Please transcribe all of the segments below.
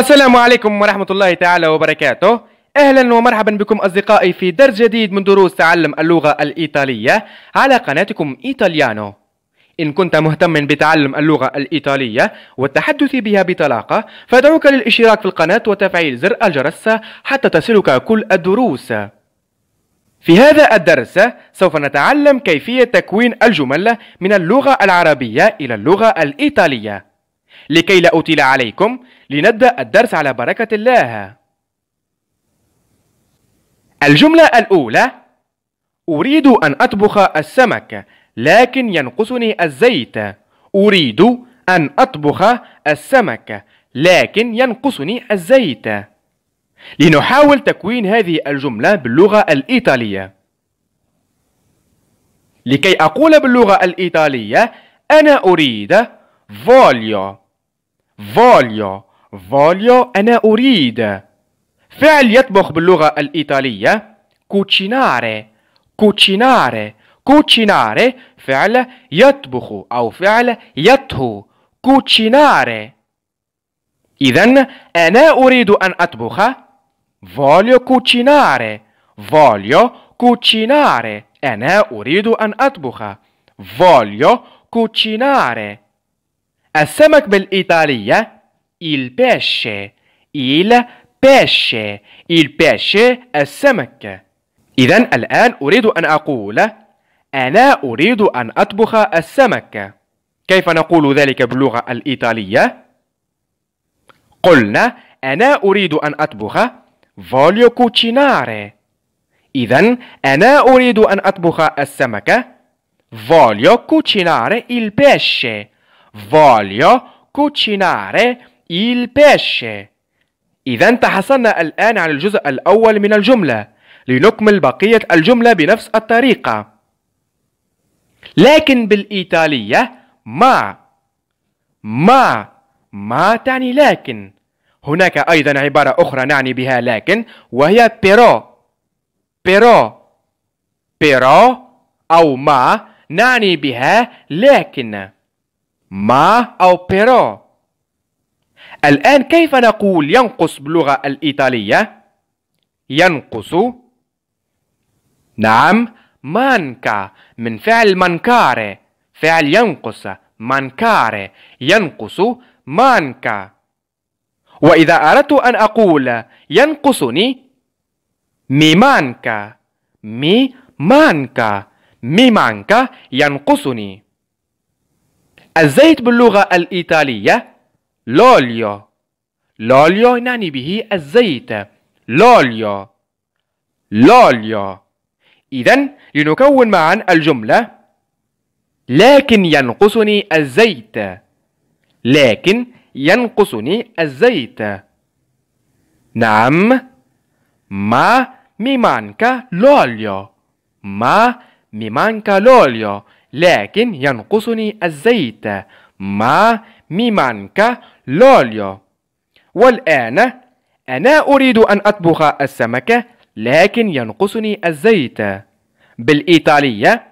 السلام عليكم ورحمة الله تعالى وبركاته اهلا ومرحبا بكم اصدقائي في درس جديد من دروس تعلم اللغة الايطالية على قناتكم ايطاليانو إن كنت مهتما بتعلم اللغة الإيطالية والتحدث بها بطلاقة فأدعوك للاشتراك في القناة وتفعيل زر الجرس حتى تصلك كل الدروس في هذا الدرس سوف نتعلم كيفية تكوين الجمل من اللغة العربية إلى اللغة الإيطالية لكي لا أطيل عليكم لنبدأ الدرس على بركة الله. الجملة الأولى: أريد أن أطبخ السمك، لكن ينقصني الزيت. أريد أن أطبخ السمك، لكن ينقصني الزيت. لنحاول تكوين هذه الجملة باللغة الإيطالية. لكي أقول باللغة الإيطالية أنا أريد فوليو فوليو فوليو أنا أريد فعل يطبخ باللغة الإيطالية كوتشيناري كوتشيناري كوتشيناري فعل يطبخ أو فعل يطهو كوتشيناري إذا أنا أريد أن أطبخ فوليو كوتشيناري فوليو كوتشيناري أنا أريد أن أطبخ فوليو كوتشيناري السمك بالإيطالية il pesce il pesce il pesce السمك إذا الآن أريد أن أقول أنا أريد أن أطبخ السمك كيف نقول ذلك باللغة الإيطالية؟ قلنا أنا أريد أن أطبخ voglio cucinare إذا أنا أريد أن أطبخ السمك voglio cucinare il pesce voglio cucinare il pesce إذا تحصلنا الآن على الجزء الأول من الجملة لنكمل بقية الجملة بنفس الطريقة لكن بالإيطالية ما ما ما تعني لكن هناك أيضا عبارة أخرى نعني بها لكن وهي بيرو بيرو بيرو أو ما نعني بها لكن ما أو بيرو الآن كيف نقول ينقص باللغة الإيطالية؟ ينقص نعم مانكا من فعل مانكاري فعل ينقص مانكاري ينقص مانكا وإذا أردت أن أقول ينقصني ميمانكا مي ميمانكا ينقصني الزيت باللغة الإيطالية لاليا لاليا نعني به الزيت لاليا لاليا إذا لنكون معا الجملة لكن ينقصني الزيت لكن ينقصني الزيت نعم ما ميمانكا لوليا ما ميمانكا لوليا لكن ينقصني الزيت ما مي مانكا لوليو والآن أنا أريد أن أطبخ السمكة لكن ينقصني الزيت بالإيطالية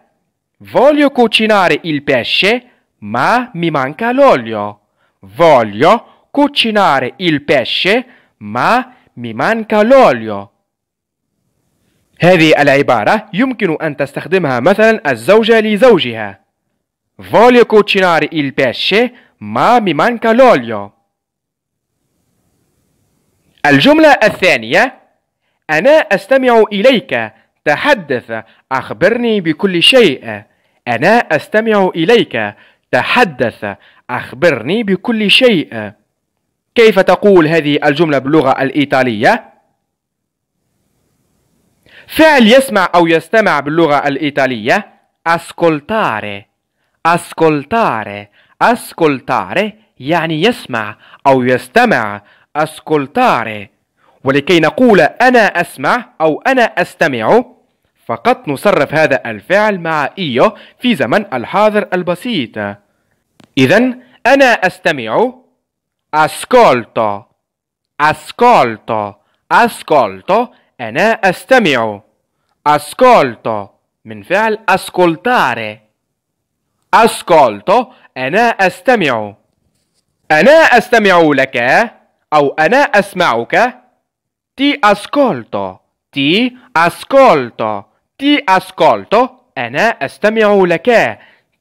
فوليو cucinare il pesce ما mi manca l'olio voglio cucinare il pesce ma mi manca l'olio هذه العبارة يمكن أن تستخدمها مثلا الزوجة لزوجها فوليو cucinare il pesce ما mi manca l'olio الجملة الثانية أنا أستمع إليك تحدث أخبرني بكل شيء أنا أستمع إليك تحدث أخبرني بكل شيء كيف تقول هذه الجملة باللغة الإيطالية؟ فعل يسمع أو يستمع باللغة الإيطالية أسكولتاري أسكولتاري أسكولتاري يعني يسمع أو يستمع أسكولتاري ولكي نقول أنا أسمع أو أنا أستمع فقط نصرف هذا الفعل مع إيو في زمن الحاضر البسيط إذا أنا أستمع ascolto ascolto ascolto أنا أستمع ascolto من فعل أسكولتاري أسكولتو أنا أستمع أنا أستمع لك أو أنا أسمعك تي أسكولتو تي أسكولتو تي أسكولتو أنا أستمع لك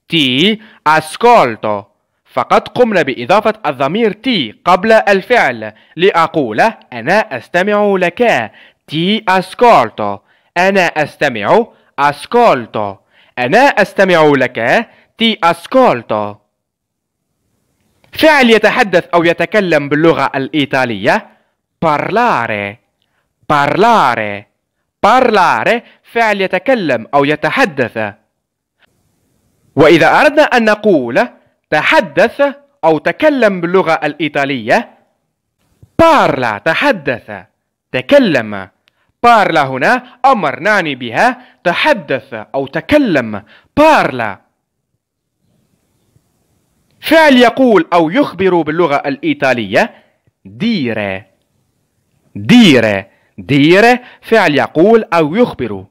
تي أسكولتو فقد قمنا بإضافة الضمير تي قبل الفعل لأقول أنا أستمع لك تي أسكولتو أنا أستمع أسكولتو أنا أستمع لك ti ascolto فعل يتحدث أو يتكلم باللغة الإيطالية parlare parlare parlare فعل يتكلم أو يتحدث وإذا أردنا أن نقول تحدث أو تكلم باللغة الإيطالية parla تحدث تكلم parla هنا أمر نعني بها تحدث أو تكلم parla فعل يقول أو يخبر باللغة الإيطالية ديرة ديرة ديرة فعل يقول أو يخبر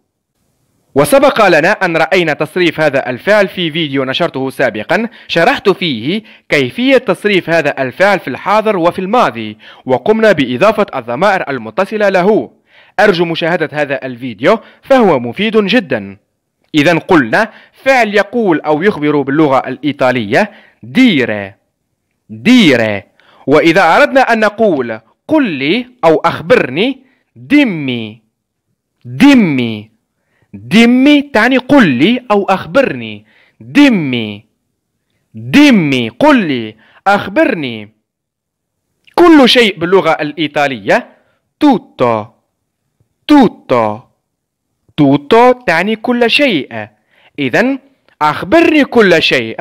وسبق لنا أن رأينا تصريف هذا الفعل في فيديو نشرته سابقا شرحت فيه كيفية تصريف هذا الفعل في الحاضر وفي الماضي وقمنا بإضافة الضمائر المتصلة له أرجو مشاهدة هذا الفيديو فهو مفيد جداً إذا قلنا فعل يقول أو يخبر باللغة الإيطالية ديري ديري وإذا أردنا أن نقول قل لي أو أخبرني دمي دمي دمي تعني قل لي أو أخبرني دمي دمي قل لي أخبرني كل شيء باللغة الإيطالية توتو توتو توتو تعني كل شيء إذا أخبرني كل شيء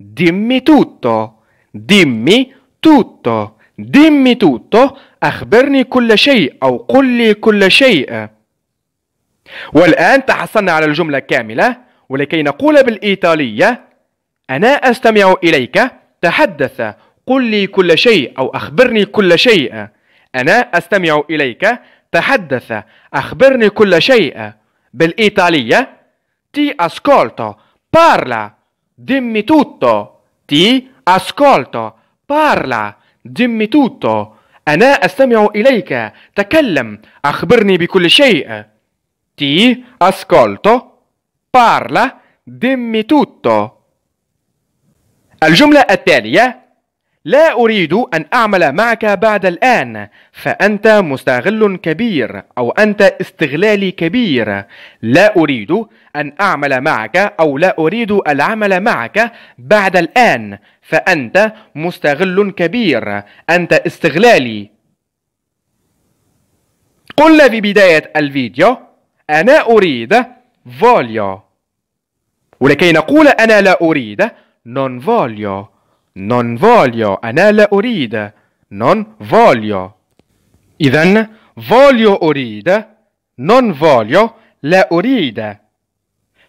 ديمي توتو ديمي توتو ديمي توتو أخبرني كل شيء أو قل لي كل شيء والآن تحصلنا على الجملة كاملة ولكي نقول بالإيطالية أنا أستمع إليك تحدث قل لي كل شيء أو أخبرني كل شيء أنا أستمع إليك تحدث أخبرني كل شيء بالإيطالية تي أسكولتو بارلا ديمي توتو تي أسكولتو بارلا ديمي توتو أنا أستمع إليك تكلم أخبرني بكل شيء تي أسكولتو بارلا ديمي توتو الجملة التالية لا أريد أن أعمل معك بعد الآن فأنت مستغل كبير أو أنت استغلالي كبير لا أريد أن أعمل معك أو لا أريد العمل معك بعد الآن فأنت مستغل كبير أنت استغلالي قلنا في بداية الفيديو أنا أريد فوليو ولكي نقول أنا لا أريد نون فوليو Non voglio. أنا لا أريد. Non voglio. إذا voglio أريد. Non voglio. لا أريد.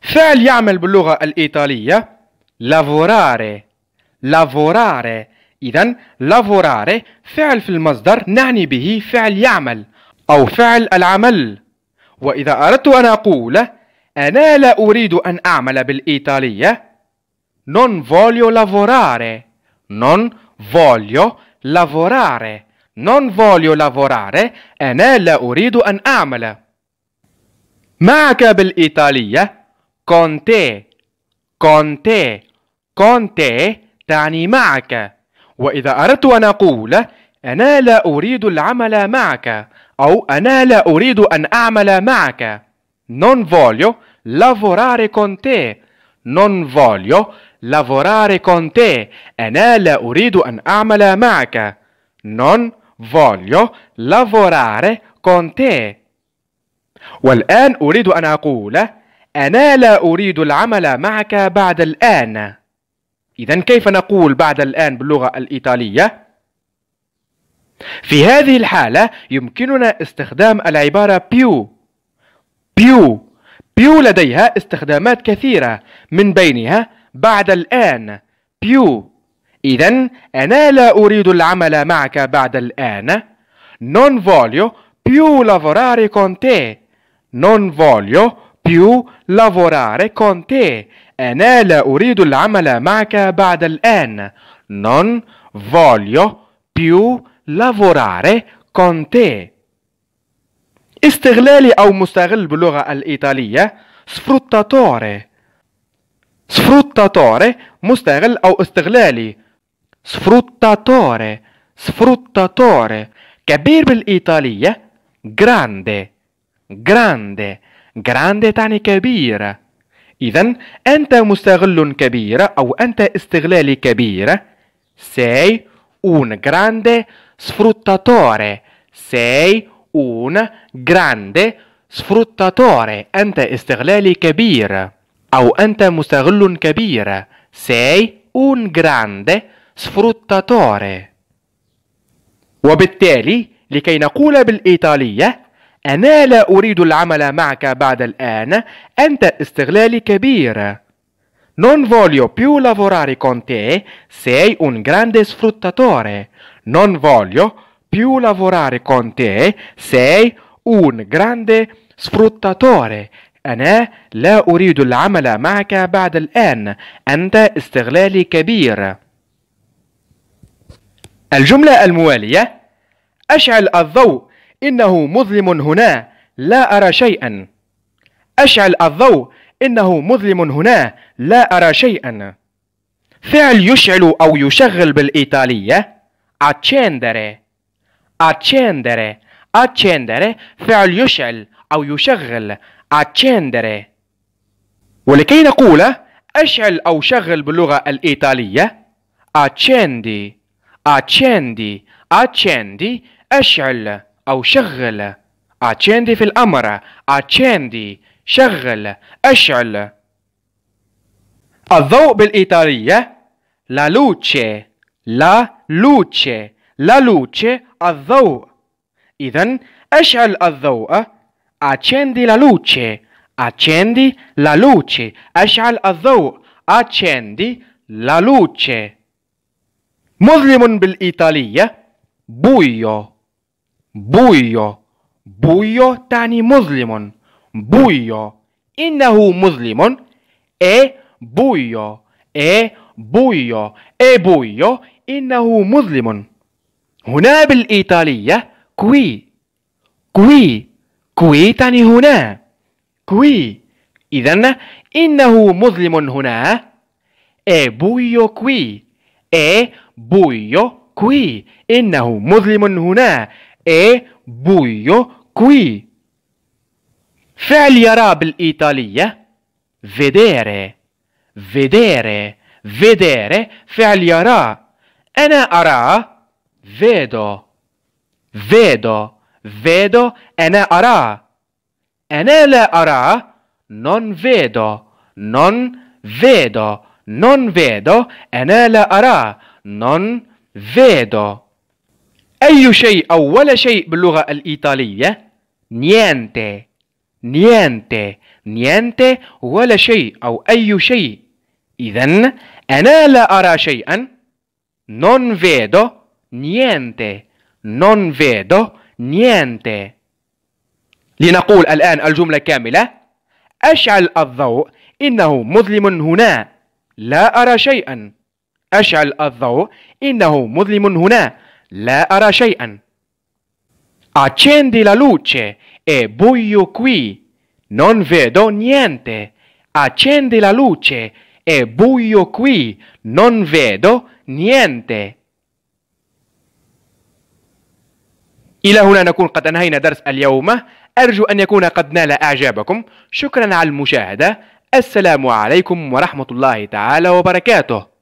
فعل يعمل باللغة الإيطالية lavorare lavorare إذا lavorare فعل في المصدر نعني به فعل يعمل أو فعل العمل وإذا أردت أن أقول أنا لا أريد أن أعمل بالإيطالية non voglio lavorare Non voglio lavorare. Non voglio lavorare. أنا لا أريد أن أعمل. معك بالإيطالية con te con te con te تعني معك وإذا أردت أن أقول أنا لا أريد العمل معك أو أنا لا أريد أن أعمل معك non voglio lavorare con te non voglio lavorare con te. أنا لا أريد أن أعمل معك. Non voglio lavorare con te. والآن أريد أن أقول أنا لا أريد العمل معك بعد الآن. إذا كيف نقول بعد الآن باللغة الإيطالية؟ في هذه الحالة يمكننا استخدام العبارة بيو بيو بيو لديها استخدامات كثيرة من بينها بعد الآن più. إذا أنا لا أريد العمل معك بعد الآن. Non voglio più lavorare con te. Non voglio più lavorare con te. أنا لا أريد العمل معك بعد الآن. Non voglio più lavorare con te. استغلالي أو مستغل باللغة الإيطالية sfruttatore سفروتاتوري مستغل أو استغلالي سفروتاتوري سفروتاتوري كبير بالإيطالية grande grande grande تعني كبير إذا أنت مستغل كبير أو أنت استغلالي كبير sei un grande sfruttatore sei un grande sfruttatore أنت استغلالي كبير أو أنت مستغل كبير sei un grande sfruttatore وبالتالي لكي نقول بالإيطالية أنا لا أريد العمل معك بعد الآن أنت استغلالي كبير Non voglio più lavorare con te, sei un grande sfruttatore. Non voglio più lavorare con te, sei un grande sfruttatore. أنا لا أريد العمل معك بعد الآن أنت استغلالي كبير الجملة الموالية أشعل الضوء إنه مظلم هنا لا أرى شيئا أشعل الضوء إنه مظلم هنا لا أرى شيئا فعل يشعل أو يشغل بالإيطالية accendere accendere accendere فعل يشعل أو يشغل accendere ولكي نقول أشعل أو شغل باللغة الإيطالية accendi accendi accendi أشعل أو شغل accendi في الأمر accendi شغل أشعل الضوء بالإيطالية la luce la luce la luce الضوء إذا أشعل الضوء Accendi la luce. Accendi la luce. Ash'al al Accendi la luce. Muslimun bil-Italia. Buio. Buio. Buio tani muslimun. Buio. Innahu muslimun. E buio. E buio. E buio. إنه مسلم هنا بالإيطالية qui, qui. كوي تعني هنا كوي إذا إنه مظلم هنا إي بويو كوي إي بويو كوي إنه مظلم هنا إي بويو كوي فعل يرى بالإيطالية فيديري فيديري فيديري فعل يرى أنا أرى فيدو فيدو vedo أنا أرى أنا لا أرى non vedo non vedo non vedo أنا لا أرى non vedo أي شيء أو ولا شيء باللغة الإيطالية niente niente niente ولا شيء أو أي شيء إذا أنا لا أرى شيئا non vedo niente non vedo نيانتي لنقول الآن الجملة كاملة أشعل الضوء إنه مظلم هنا لا أرى شيئا أشعل الضوء إنه مظلم هنا لا أرى شيئا Accendi la luce è e buio qui non vedo niente Accendi la luce è e buio qui non vedo niente إلى هنا نكون قد أنهينا درس اليوم أرجو أن يكون قد نال إعجابكم شكرا على المشاهدة السلام عليكم ورحمة الله تعالى وبركاته